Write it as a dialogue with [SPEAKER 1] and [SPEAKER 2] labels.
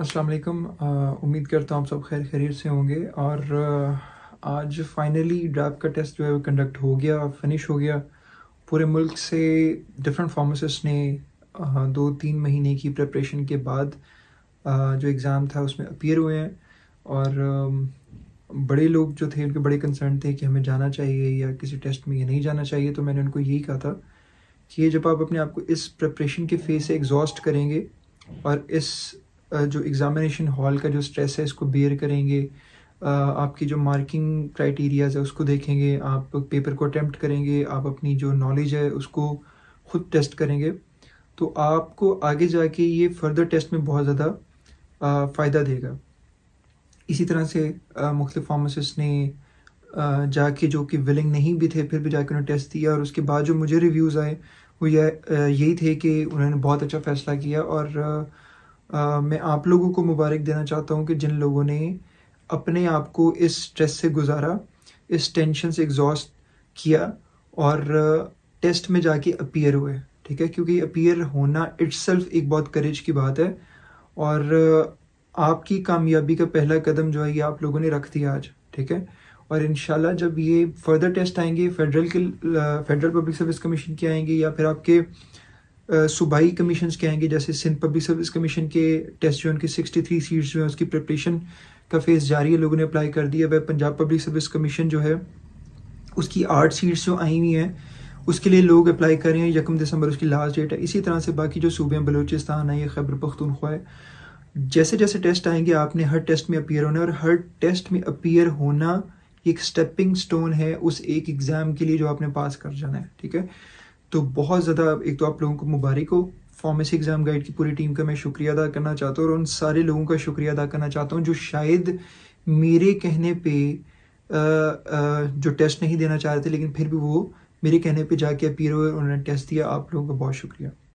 [SPEAKER 1] अस्सलाम वालेकुम उम्मीद करता हूँ आप सब खैर खैरियत से होंगे और uh, आज फाइनली ड्राइव का टेस्ट जो है वो कंडक्ट हो गया फिनिश हो गया पूरे मुल्क से डिफरेंट फार्मासिस्ट ने uh, दो तीन महीने की प्रिपरेशन के बाद uh, जो एग्ज़ाम था उसमें अपियर हुए हैं और बड़े लोग जो थे उनके बड़े कंसर्न थे कि हमें जाना चाहिए या किसी टेस्ट में या नहीं जाना चाहिए तो मैंने उनको यही कहा था कि जब आप अपने आप को इस प्रपरेशन के फेज से एग्जॉस्ट करेंगे और इस जो एग्ज़ामिनेशन हॉल का जो स्ट्रेस है इसको बेयर करेंगे आपकी जो मार्किंग क्राइटेरियाज़ है उसको देखेंगे आप पेपर को अटैम्प्ट करेंगे आप अपनी जो नॉलेज है उसको खुद टेस्ट करेंगे तो आपको आगे जाके ये फर्दर टेस्ट में बहुत ज़्यादा फ़ायदा देगा इसी तरह से मुख्तु फार्मासिस्ट ने जाके जो कि विलिंग नहीं भी थे फिर भी जाके उन्होंने टेस्ट दिया और उसके बाद जो मुझे रिव्यूज़ आए वो यही थे कि उन्होंने बहुत अच्छा फैसला किया और मैं आप लोगों को मुबारक देना चाहता हूँ कि जिन लोगों ने अपने आप को इस स्ट्रेस से गुजारा इस टेंशन से एग्जॉस्ट किया और टेस्ट में जाके अपीयर हुए ठीक है क्योंकि अपीयर होना इट्स एक बहुत करेज की बात है और आपकी कामयाबी का पहला कदम जो है ये आप लोगों ने रख दिया आज ठीक है और इन जब ये फर्दर टेस्ट आएंगे फेडरल के फेडरल पब्लिक सर्विस कमीशन के आएंगे या फिर आपके सूबाई कमीशन के आएंगे जैसे सिंध पब्लिक सर्विस कमीशन के टेस्ट जो उनकी सिक्सटी थ्री सीट्स जो है उसकी प्रिपरेशन का फेज़ जारी है लोगों ने अप्लाई कर दिया वह पंजाब पब्लिक सर्विस कमीशन जो है उसकी आठ सीट्स जो आई हुई हैं उसके लिए लोग अप्लाई कर रहे हैं यकम दिसंबर उसकी लास्ट डेट है इसी तरह से बाकी जो सूबे हैं बलोचिस्तान है या खैबर पख्तनख्वा है जैसे जैसे टेस्ट आएंगे आपने हर टेस्ट में अपीयर होना है और हर टेस्ट में अपीयर होना एक स्टेपिंग स्टोन है उस एक एग्ज़ाम के लिए जो आपने पास कर जाना है ठीक है तो बहुत ज़्यादा एक तो आप लोगों को मुबारक हो फार्मेसी एग्ज़ाम गाइड की पूरी टीम का मैं शुक्रिया अदा करना चाहता हूँ और उन सारे लोगों का शुक्रिया अदा करना चाहता हूँ जो शायद मेरे कहने पे आ, आ, जो टेस्ट नहीं देना चाह रहे थे लेकिन फिर भी वो मेरे कहने पे जाके अपीर हुए उन्होंने टेस्ट दिया आप लोगों का बहुत शुक्रिया